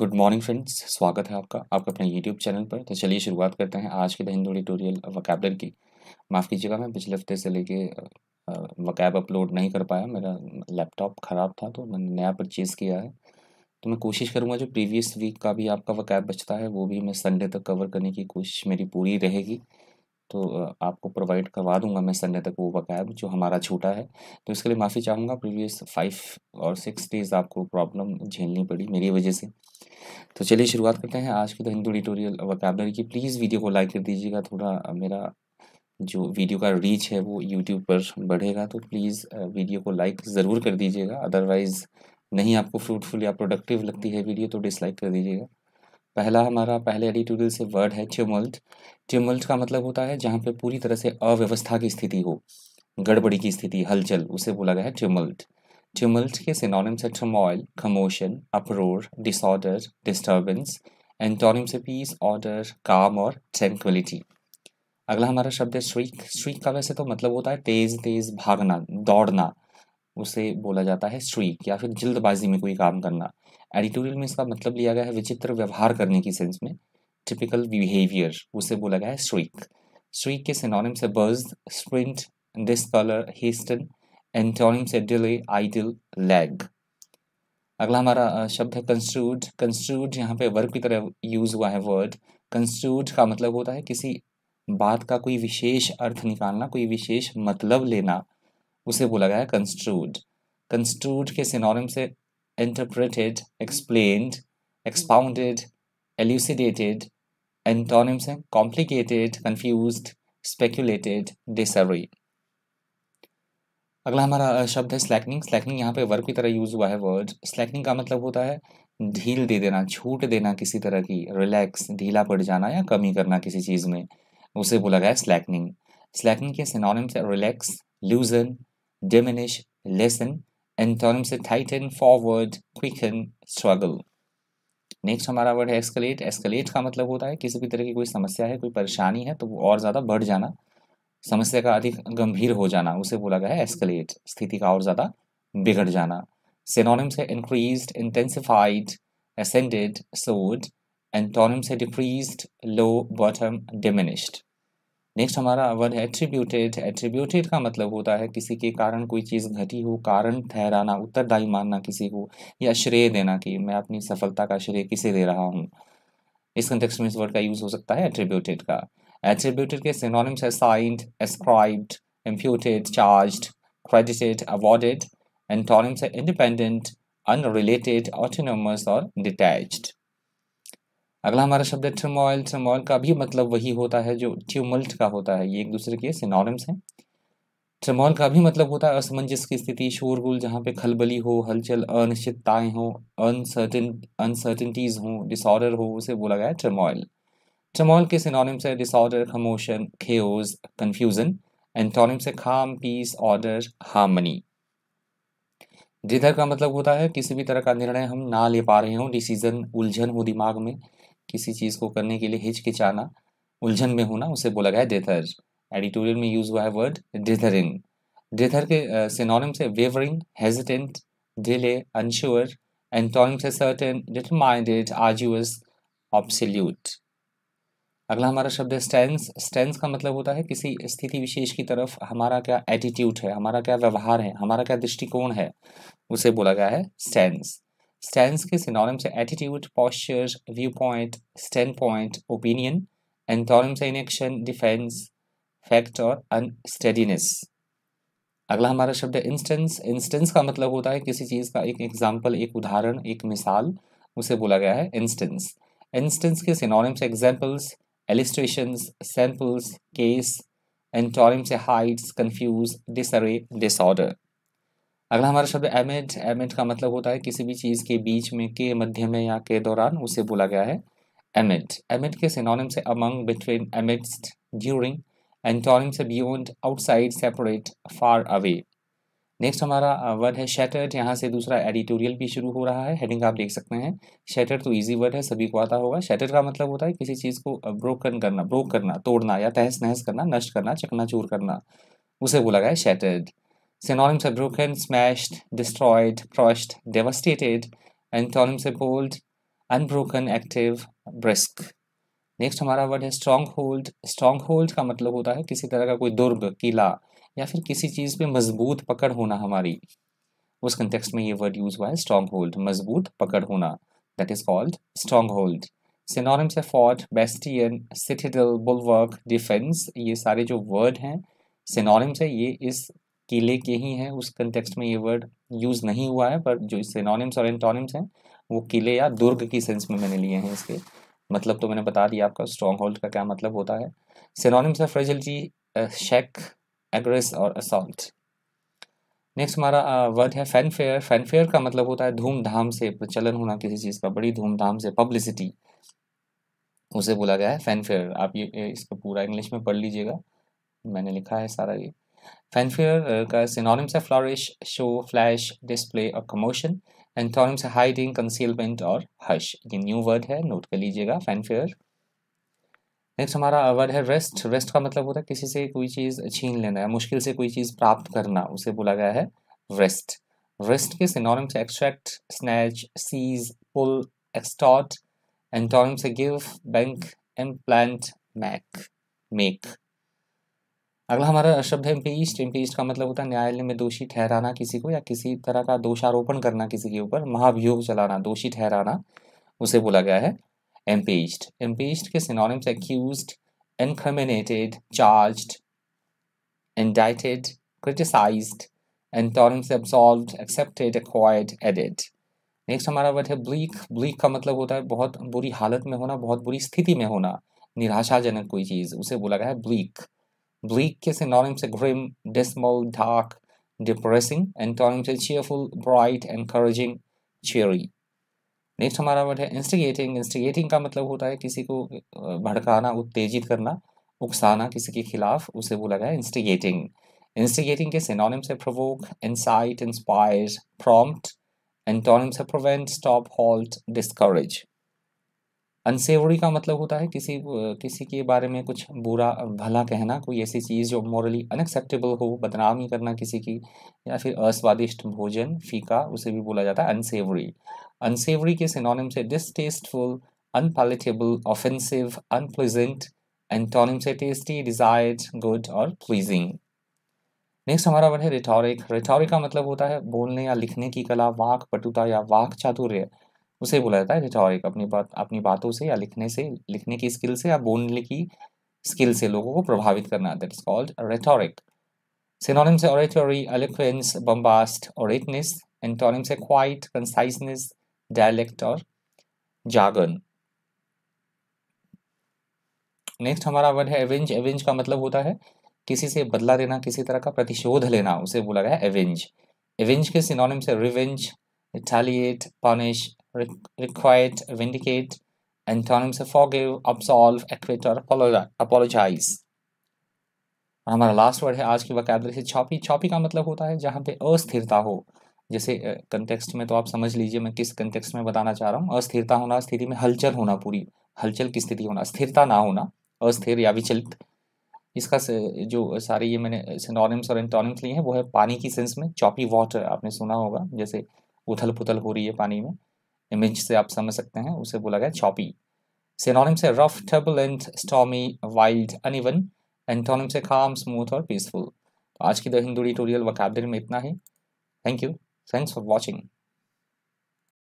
Good morning friends स्वागत है आपका आपका अपने यूट्यूब चैनल पर तो चलिए शुरुआत करते हैं आज के द हिंदू एडिटोरियल वकैबलर की माफ़ कीजिएगा मैं पिछले हफ्ते से लेके वकैब अपलोड नहीं कर पाया मेरा लैपटॉप ख़राब था तो मैंने नया परचेज़ किया है तो मैं कोशिश करूँगा जो प्रीवियस वीक का भी आपका वकैब बचता है वो भी मैं संडे तक कवर करने की कोशिश मेरी पूरी रहेगी तो आपको प्रोवाइड करवा दूंगा मैं संडे तक वो बकाया जो हमारा छूटा है तो इसके लिए माफ़ी चाहूँगा प्रीवियस फाइव और सिक्स डेज़ आपको प्रॉब्लम झेलनी पड़ी मेरी वजह से तो चलिए शुरुआत करते हैं आज की द हिंदू एडिटोरियल वकैबलरी की प्लीज़ वीडियो को लाइक कर दीजिएगा थोड़ा मेरा जो वीडियो का रीच है वो यूट्यूब पर बढ़ेगा तो प्लीज़ वीडियो को लाइक ज़रूर कर दीजिएगा अदरवाइज़ नहीं आपको फ्रूटफुल या प्रोडक्टिव लगती है वीडियो तो डिसलाइक कर दीजिएगा पहला हमारा पहले एडिटोरियल से वर्ड है ट्यूमल्ट ट्यूमल्ट का मतलब होता है जहाँ पे पूरी तरह से अव्यवस्था की स्थिति हो गड़बड़ी की स्थिति हलचल उसे बोला गया है ट्यूमल्ट ट्यूमल्ट के सिनोनिम से turmoil commotion uproar disorder disturbance antonym से पीस ऑर्डर काम और ट्रैंक्विलिटी अगला हमारा शब्द है श्रीक श्रीक का वैसे तो मतलब होता है तेज़ तेज़ भागना दौड़ना उसे बोला जाता है श्रीक या फिर जल्दबाजी में कोई काम करना एडिटोरियल में इसका मतलब लिया गया है विचित्र व्यवहार करने की सेंस में टिपिकल बिहेवियर उसे बोला गया है स्ट्रीक स्ट्रीक के सिनोनिम से burst sprint discolour hasten antonym से डिले आइडल लैग अगला हमारा शब्द है कंस्ट्रूड कंस्ट्रूड यहाँ पे वर्ग की तरह यूज हुआ है वर्ड कंस्ट्रूड का मतलब होता है किसी बात का कोई विशेष अर्थ निकालना कोई विशेष मतलब लेना उसे बोला गया है कंस्ट्रूड कंस्ट्रूड के सिनोनिम से interpreted, explained, expounded, elucidated, antonyms हैं complicated, confused, speculated, disarray. अगला हमारा शब्द है स्लैकनिंग स्लैकनिंग यहाँ पे वर्ब की तरह यूज हुआ है वर्ड स्लैकनिंग का मतलब होता है ढील दे देना छूट देना किसी तरह की रिलैक्स ढीला पड़ जाना या कमी करना किसी चीज़ में उसे बोला गया स्लैकनिंग स्लैकनिंग के सिनोनिम्स है relax loosen diminish lessen antonym से tighten forward quicken struggle next हमारा वर्ड है एस्केलेट एस्केलेट का मतलब होता है किसी भी तरह की कोई समस्या है कोई परेशानी है तो वो और ज़्यादा बढ़ जाना समस्या का अधिक गंभीर हो जाना उसे बोला गया है एस्केलेट स्थिति का और ज़्यादा बिगड़ जाना सिनोनिम्स है increase intensified ascended soared antonyms है decrease low bottom diminished next हमारा वर्ड है एट्रीब्यूटेड एट्रीब्यूटेड का मतलब होता है किसी के कारण कोई चीज़ घटी हो कारण ठहराना उत्तरदायी मानना किसी को या श्रेय देना कि मैं अपनी सफलता का श्रेय किसे दे रहा हूँ इस कंटेक्स में इस वर्ड का यूज़ हो सकता है एट्रीब्यूटेड का एट्रीब्यूटेड के सिनोनिम्स है assigned ascribed imputed charge credited awarded antonyms है इंडिपेंडेंट अनरिलेटेड ऑटोनोमस और डिटैच्ड अगला हमारा शब्द है टर्मोइल टर्मोइल का भी मतलब वही होता है जो ट्यूमल्ट का होता है ये एक दूसरे के सिनोनिम्स हैं टर्मोइल का भी मतलब होता है असमंजस की स्थिति शोरगुल जहाँ पे खलबली हो हलचल अनिश्चितताएं हो अनसर्टन अनसर्टनटीज हो डिसऑर्डर हो उसे बोला गया टर्मोइल टर्मोइल के सिनोनिम्स है disorder commotion chaos confusion antonyms है खाम पीस ऑर्डर हार्मनी जिधर का मतलब होता है किसी भी तरह का निर्णय हम ना ले पा रहे हो डिसीजन उलझन हो दिमाग में किसी चीज़ को करने के लिए हिचकिचाना उलझन में होना उसे बोला गया है डेथर एडिटोरियल में यूज़ हुआ है वर्ड डेथरिंग डेथर के सिनोनिम से wavering hesitant delay unsure antonym से सर्टेन डिटरमाइंडेड आर्जुअस ऑब्सल्यूट अगला हमारा शब्द है स्टैंड स्टैंड का मतलब होता है किसी स्थिति विशेष की तरफ हमारा क्या एटीट्यूड है हमारा क्या व्यवहार है हमारा क्या दृष्टिकोण है उसे बोला गया है स्टैंड स्टैंड के सिनोनिम्स हैं attitude posture view point stand point opinion antonyms है इनएक्शन डिफेंस फैक्ट और अनस्टेडीनेस अगला हमारा शब्द है इंस्टेंस इंस्टेंस का मतलब होता है किसी चीज़ का एक एग्जाम्पल एक उदाहरण एक मिसाल उसे बोला गया है इंस्टेंस इंस्टेंस के synonyms examples illustration samples case antonyms heights confuse disarray disorder अगला हमारा शब्द एमेट एमेट का मतलब होता है किसी भी चीज़ के बीच में के मध्य में या के दौरान उसे बोला गया है एमेट एमेट के सिनोनिम से among between amidst during antonym से beyond outside separate far away next हमारा वर्ड uh, है शैटर्ड यहाँ से दूसरा एडिटोरियल भी शुरू हो रहा है हेडिंग आप देख सकते हैं शैटर्ड तो इजी वर्ड है सभी को आता होगा शैटर्ड का मतलब होता है किसी चीज़ को ब्रोकन uh, करना ब्रोक करना तोड़ना या तहस नहस करना नष्ट करना चकनाचूर करना उसे बोला गया है shattered Synonyms are broken, smashed, destroyed, crushed, devastated. Antonyms are bold, unbroken active brisk next हमारा वर्ड है स्ट्रॉन्ग होल्ड स्ट्रॉन्ग होल्ड का मतलब होता है किसी तरह का कोई दुर्ग किला या फिर किसी चीज़ पे मजबूत पकड़ होना हमारी उस कंटेक्स्ट में ये वर्ड यूज हुआ है स्ट्रॉन्ग होल्ड मजबूत पकड़ होना that is called stronghold synonyms है fort bastion citadel bulwark defence ये सारे जो वर्ड हैं सिनोनिम्स है ये इस केले के ही हैं उस कंटेक्सट में ये वर्ड यूज़ नहीं हुआ है पर जो सिनोनिम्स और एंटोनिम्स हैं वो किले या दुर्ग की सेंस में मैंने लिए हैं इसके मतलब तो मैंने बता दिया आपका स्ट्रॉन्ग होल्ड का क्या मतलब होता है सिनोनिम्स है फ्रेजिलिटी शेक एग्रेस और असॉल्ट नेक्स्ट हमारा वर्ड है फैनफेयर फैनफेयर का मतलब होता है धूमधाम से प्रचलन होना किसी चीज़ का बड़ी धूमधाम से पब्लिसिटी उसे बोला गया है फैनफेयर आप ये इसको पूरा इंग्लिश में पढ़ लीजिएगा मैंने लिखा है सारा ये Fanfare uh, का synonyms है flourish, show, flash, display और commotion. Antonyms है hiding, concealment और hush. ये new word है note कर लीजिएगा fanfare. Next हमारा word है rest. Rest का मतलब होता है किसी से कोई चीज़ छीन लेना या मुश्किल से कोई चीज़ प्राप्त करना उसे बोला गया है rest. Rest के synonyms है extract, snatch, seize, pull, extort. Antonyms है give, bank, implant, make, make. अगला हमारा शब्द है इम्पीस्ट इम्पीस्ट का मतलब होता है न्यायालय में दोषी ठहराना किसी को या किसी तरह का दोषारोपण करना किसी के ऊपर महाभियोग चलाना दोषी ठहराना उसे बोला गया है एम्पीस्ट एम्पीस्ट के synonyms accused incriminated charge indicted criticised antonym से absolve accepted acquitted aided next हमारा वर्ड है ब्लीक ब्लीक का मतलब होता है बहुत बुरी हालत में होना बहुत बुरी स्थिति में होना निराशाजनक कोई चीज़ उसे बोला गया है ब्लीक Bleak के synonyms हैं grim, dismal, dark, depressing. Antonyms हैं cheerful, bright, encouraging, cheery. Next हमारा वर्ड है इंस्टिगेटिंग इंस्टिगेटिंग का मतलब होता है किसी को भड़काना उत्तेजित करना उकसाना किसी के खिलाफ उसे बोला गया इंस्टिगेटिंग इंस्टिगेटिंग के सिनोनिम्स है provoke incite inspire prompt antonyms से prevent stop halt discourage unsavoury का मतलब होता है किसी किसी के बारे में कुछ बुरा भला कहना कोई ऐसी चीज़ जो मॉरली अनएक्सेप्टेबल हो बदनामी करना किसी की या फिर अस्वादिष्ट भोजन फीका उसे भी बोला जाता है अनसेवरी अनसेवरी के सिनोनिम से distasteful unpalatable offensive unpleasant antonym से टेस्टी डिजायर्ड गुड और प्लीजिंग नेक्स्ट हमारा वर्ड है रिटोरिक रिटोरिक का मतलब होता है बोलने या लिखने की कला वाक पटुता या वाक चातुर्य उसे बोला जाता है रिटोरिक अपनी बात अपनी बातों से या लिखने से लिखने की स्किल से या बोलने की स्किल से लोगों को प्रभावित करना that is called rhetoric synonym से oratory eloquence bombast ornateness antonym से क्वाइट कंसाइसनेस डायलेक्ट और जागन नेक्स्ट हमारा वर्ड है एवेंज एवेंज का मतलब होता है किसी से बदला देना किसी तरह का प्रतिशोध लेना उसे बोला गया है एवेंज एवेंज के सिनोनिम से revenge retaliate punish re requite, vindicate, antonyms of forgive, absolve, acquit or apologize. और हमारा लास्ट वर्ड है आज की वकैदरी से चौपी चौपी का मतलब होता है जहाँ पे अस्थिरता हो जैसे कंटेक्स्ट में तो आप समझ लीजिए मैं किस कंटेक्स्ट में बताना चाह रहा हूँ अस्थिरता होना स्थिति में हलचल होना पूरी हलचल की स्थिति होना स्थिरता ना होना अस्थिर या विचलित इसका जो सारे ये मैंने सिनोनिम्स और एंटोनिम्स लिए हैं वो है पानी की सेंस में चॉपी वाटर आपने सुना होगा जैसे उथल पुथल हो रही है पानी में इमेज से आप समझ सकते हैं उसे बोला गया चॉपी सेनोनिम से rough turbulent stormy wild uneven antonym से काम स्मूथ और पीसफुल तो आज की द हिंदू ट्यूटोरियल वकाबलरी में इतना ही thank you thanks for watching